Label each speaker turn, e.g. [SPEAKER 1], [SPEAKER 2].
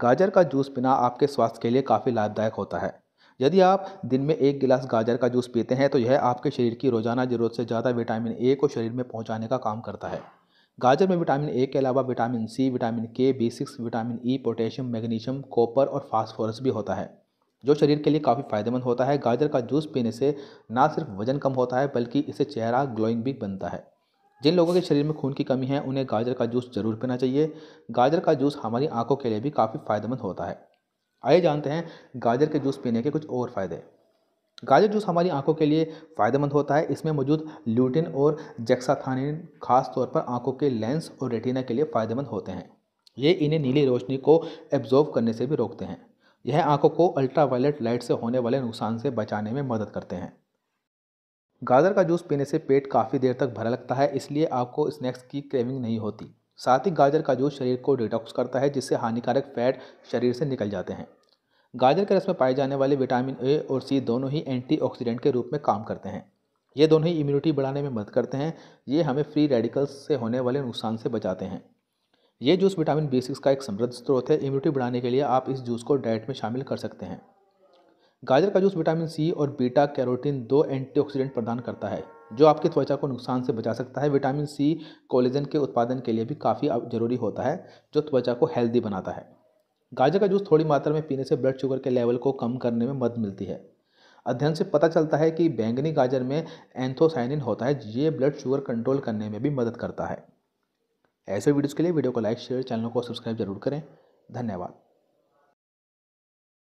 [SPEAKER 1] गाजर का जूस पीना आपके स्वास्थ्य के लिए काफ़ी लाभदायक होता है यदि आप दिन में एक गिलास गाजर का जूस पीते हैं तो यह आपके शरीर की रोज़ाना ज़रूरत से ज़्यादा विटामिन ए को शरीर में पहुंचाने का काम करता है गाजर में विटामिन ए के अलावा vitamin C vitamin K B six vitamin E potassium magnesium copper और फास्फोरस भी होता है जो शरीर के लिए काफ़ी फायदेमंद होता है गाजर का जूस पीने से ना सिर्फ वजन कम होता है बल्कि इससे चेहरा ग्लोइंग भी बनता है जिन लोगों के शरीर में खून की कमी है उन्हें गाजर का जूस जरूर पीना चाहिए गाजर का जूस हमारी आंखों के लिए भी काफ़ी फायदेमंद होता है आइए जानते हैं गाजर के जूस पीने के कुछ और फ़ायदे गाजर जूस हमारी आंखों के लिए फ़ायदेमंद होता है इसमें मौजूद ल्यूटिन और जैक्साथानिन खास तौर पर आंखों के लेंस और रेटिना के लिए फ़ायदेमंद होते हैं ये इन्हें नीली रोशनी को एब्जॉर्व करने से भी रोकते हैं यह आंखों को अल्ट्रावायलेट लाइट से होने वाले नुकसान से बचाने में मदद करते हैं गाजर का जूस पीने से पेट काफ़ी देर तक भरा लगता है इसलिए आपको स्नैक्स की क्रेविंग नहीं होती साथ ही गाजर का जूस शरीर को डिटॉक्स करता है जिससे हानिकारक फैट शरीर से निकल जाते हैं गाजर के रस में पाए जाने वाले विटामिन ए और सी दोनों ही एंटीऑक्सीडेंट के रूप में काम करते हैं ये दोनों ही इम्यूनिटी बढ़ाने में मदद करते हैं ये हमें फ्री रेडिकल्स से होने वाले नुकसान से बचाते हैं ये जूस विटामिन बी सिक्स का एक समृद्ध स्रोत है इम्यूनिटी बढ़ाने के लिए आप इस जूस को डाइट में शामिल कर सकते हैं गाजर का जूस विटामिन सी और बीटा कैरोटीन दो एंटीऑक्सीडेंट प्रदान करता है जो आपकी त्वचा को नुकसान से बचा सकता है विटामिन सी कोलेजन के उत्पादन के लिए भी काफ़ी ज़रूरी होता है जो त्वचा को हेल्दी बनाता है गाजर का जूस थोड़ी मात्रा में पीने से ब्लड शुगर के लेवल को कम करने में मदद मिलती है अध्ययन से पता चलता है कि बैंगनी गाजर में एंथोसाइनिन होता है ये ब्लड शुगर कंट्रोल करने में भी मदद करता है ऐसे वीडियोज़ के लिए वीडियो को लाइक शेयर चैनल को सब्सक्राइब जरूर करें धन्यवाद